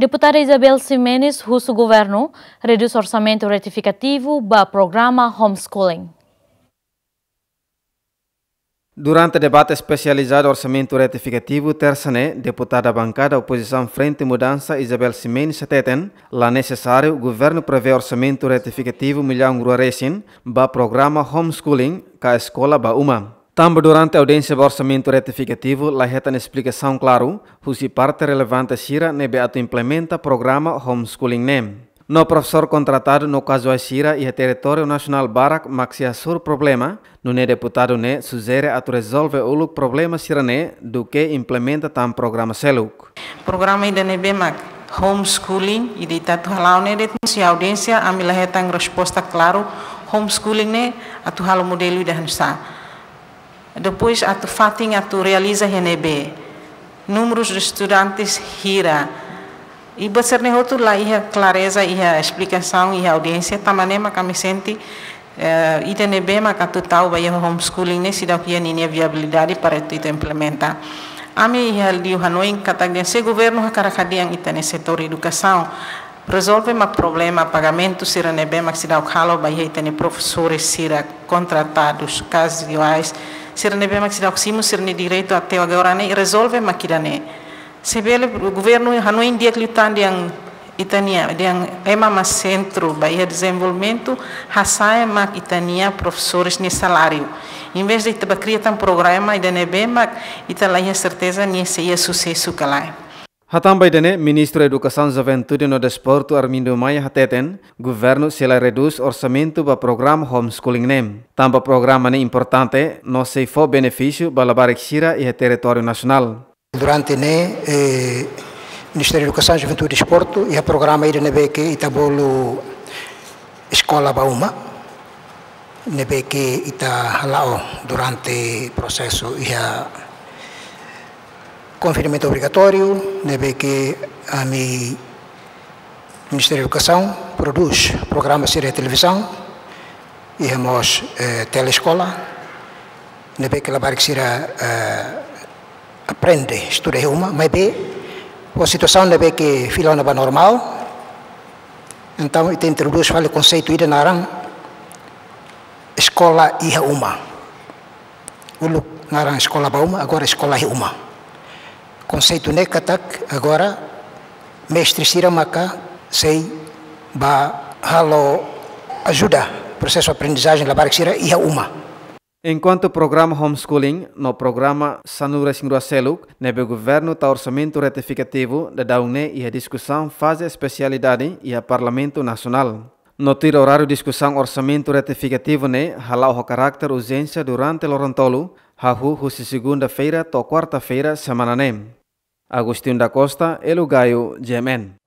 Deputada Isabel Simenes russo governo reduz orçamento retificativo para programa homeschooling. Durante o debate especializado Orçamento Retificativo, terça-né, deputada bancada oposição Frente Mudança Isabel Simenes Teten, lá necessário, o governo prevê orçamento retificativo milhão ruarecin, ba programa homeschooling, ka escola ba uma. Também durante a audiência do orçamento retificativo, lá reta explicação claro, se parte relevante Sira nebe ato implementa programa Homeschooling NEM. No professor contratado no caso a Sira e a território nacional Barak maxia sur problema, no ne deputado ne sugere ato resolve o problema Sira ne do que implementa tam programa seluk. Programa ida nebe mak homeschooling e de tatu halau ne det si audiência amila retang resposta claro homeschooling ne atu halo modelo ida hansa. Depois a tu Fatim tu realiza RNB. Números de estudantes RIRA. E você nem outro lá, ia clareza, ia explicação, ia audiência. Também é me senti Uh, eh, ITNB maka tu tahu bahwa homeschooling ini sudah a ini viabilidade para itu implementar. Ami hal di Hanoi kata dia se governo hakara kadiang ita ne setor educação resolve ma problema pagamento sira mas se sidau halo bahwa ita ne professores sira contratados casuais Sirenebemak sidaksimu sirne direito até agora ne resolve Se makidane. o governo hanuin dia que de yang Itania, de yang é mas centro Bahia Desenvolvimento, hasai mak Itania professores ne salário. Em vez de ter cria um programa e bem mak, italaia certeza ne ia sucesso kalai. Hatambai dene Ministro Educação Juventude no Desporto Armindo Maya Hateten, governo sila Redus Orsamento para program homeschooling nem. Tamba program ne importante, no se fo ba labarek sira e território nasional. Durante ne eh, Ministério da Educação Juventude e e a programa ira nebeke ke itabolo escola bauma nebe ita halao durante proseso ia e Confinamento obrigatório, deve que a mi Ministério da Educação produz programas de televisão e temos eh, telescola, deve que a barqueira eh, aprende, estuda uma, mas bem, a situação deve que fila não é normal, então ele introduz o conceito de naran escola e uma. Ulu naran escola bauma, agora escola e uma conceito Nekatak, agora, mestre Siramaka, sei ba halo ajuda, processo de aprendizagem labar sira e uma. Enquanto o programa Homeschooling, no programa Sanura Singua Seluk, nebe governo tá orçamento retificativo da Daune e a discussão fase especialidade e a Parlamento Nacional. No tiro horário discussão orçamento retificativo ne, halau o carácter urgência durante Lorontolo, hahu husi segunda-feira to quarta-feira semana nem. Agustín da Costa, El Yemen.